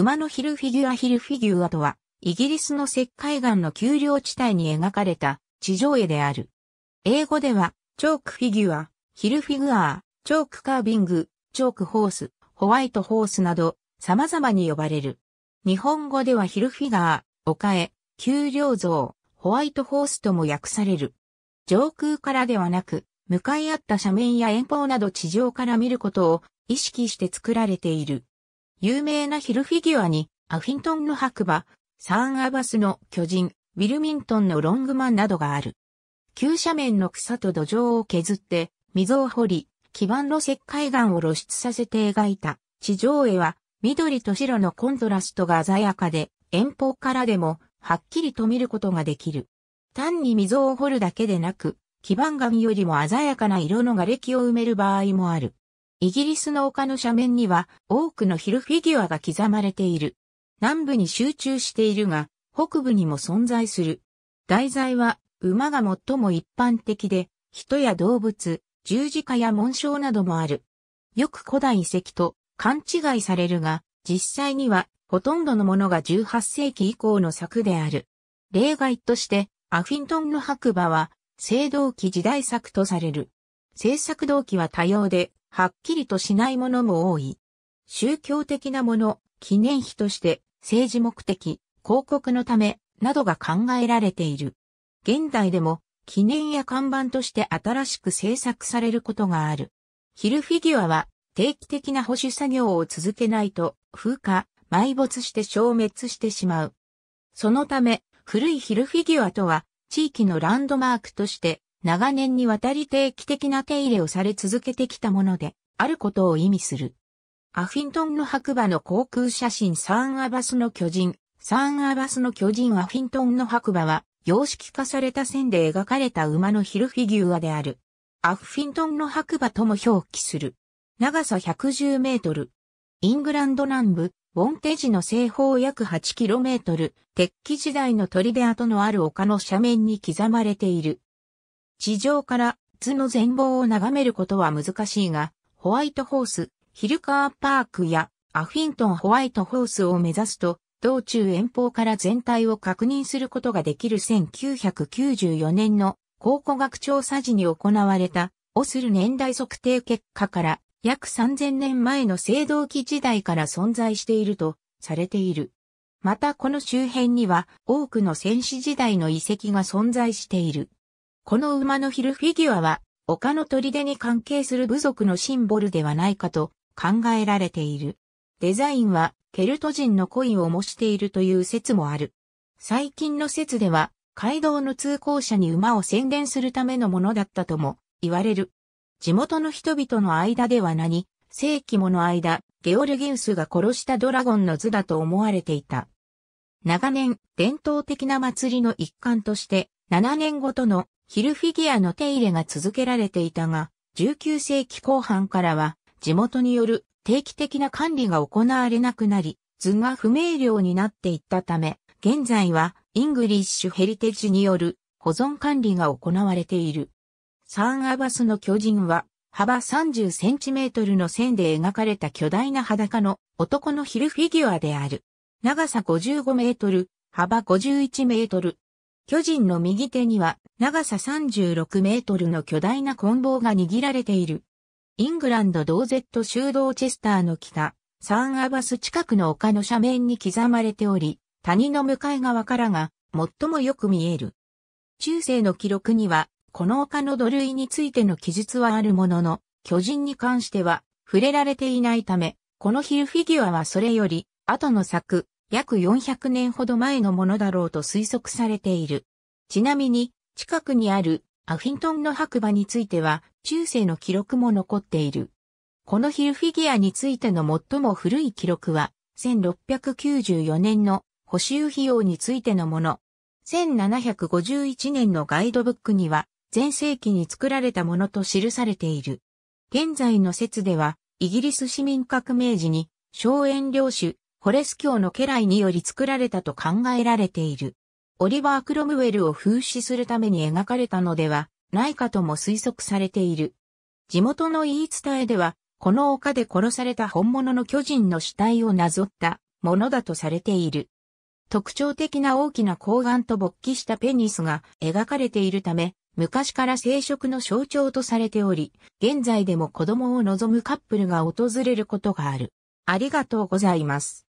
馬のヒルフィギュアヒルフィギュアとは、イギリスの石灰岩の丘陵地帯に描かれた地上絵である。英語では、チョークフィギュア、ヒルフィギュア、チョークカービング、チョークホース、ホワイトホースなど、様々に呼ばれる。日本語ではヒルフィガー、丘え、丘陵像、ホワイトホースとも訳される。上空からではなく、向かい合った斜面や遠方など地上から見ることを意識して作られている。有名なヒルフィギュアに、アフィントンの白馬、サンアバスの巨人、ウィルミントンのロングマンなどがある。急斜面の草と土壌を削って、溝を掘り、基盤の石灰岩を露出させて描いた地上絵は、緑と白のコントラストが鮮やかで、遠方からでも、はっきりと見ることができる。単に溝を掘るだけでなく、基盤岩よりも鮮やかな色の瓦礫を埋める場合もある。イギリスの丘の斜面には多くのヒルフィギュアが刻まれている。南部に集中しているが、北部にも存在する。題材は馬が最も一般的で、人や動物、十字架や紋章などもある。よく古代遺跡と勘違いされるが、実際にはほとんどのものが18世紀以降の作である。例外として、アフィントンの白馬は、青銅器時代作とされる。制作動機は多様で、はっきりとしないものも多い。宗教的なもの、記念碑として、政治目的、広告のため、などが考えられている。現代でも、記念や看板として新しく制作されることがある。ヒルフィギュアは、定期的な保守作業を続けないと、風化、埋没して消滅してしまう。そのため、古いヒルフィギュアとは、地域のランドマークとして長年にわたり定期的な手入れをされ続けてきたもので、あることを意味する。アフィントンの白馬の航空写真サンアバスの巨人、サンアバスの巨人アフィントンの白馬は、様式化された線で描かれた馬のヒルフィギュアである。アフィントンの白馬とも表記する。長さ110メートル。イングランド南部、ボンテジの西方約8キロメートル、鉄器時代の砦跡のある丘の斜面に刻まれている。地上から図の全貌を眺めることは難しいが、ホワイトホース、ヒルカーパークやアフィントンホワイトホースを目指すと、道中遠方から全体を確認することができる1994年の考古学調査時に行われた、オスル年代測定結果から、約3000年前の青銅器時代から存在しているとされている。またこの周辺には多くの戦士時代の遺跡が存在している。この馬のヒルフィギュアは、丘の砦に関係する部族のシンボルではないかと考えられている。デザインは、ケルト人の恋を模しているという説もある。最近の説では、街道の通行者に馬を宣伝するためのものだったとも言われる。地元の人々の間では何、世紀もの間、ゲオルギウスが殺したドラゴンの図だと思われていた。長年、伝統的な祭りの一環として、7年ごとのヒルフィギュアの手入れが続けられていたが、19世紀後半からは地元による定期的な管理が行われなくなり、図が不明瞭になっていったため、現在はイングリッシュヘリテージによる保存管理が行われている。サンアバスの巨人は幅30センチメートルの線で描かれた巨大な裸の男のヒルフィギュアである。長さ55メートル、幅51メートル、巨人の右手には長さ36メートルの巨大な棍棒が握られている。イングランド同ット修道チェスターの北、サンアバス近くの丘の斜面に刻まれており、谷の向かい側からが最もよく見える。中世の記録には、この丘の土塁についての記述はあるものの、巨人に関しては触れられていないため、このヒルフィギュアはそれより、後の作、約400年ほど前のものだろうと推測されている。ちなみに、近くにあるアフィントンの白馬については、中世の記録も残っている。このヒルフィギュアについての最も古い記録は、1694年の補修費用についてのもの。1751年のガイドブックには、前世紀に作られたものと記されている。現在の説では、イギリス市民革命時に、荘園領主、ホレス教の家来により作られたと考えられている。オリバー・クロムウェルを風刺するために描かれたのではないかとも推測されている。地元の言い伝えでは、この丘で殺された本物の巨人の死体をなぞったものだとされている。特徴的な大きな睾丸と勃起したペニスが描かれているため、昔から生殖の象徴とされており、現在でも子供を望むカップルが訪れることがある。ありがとうございます。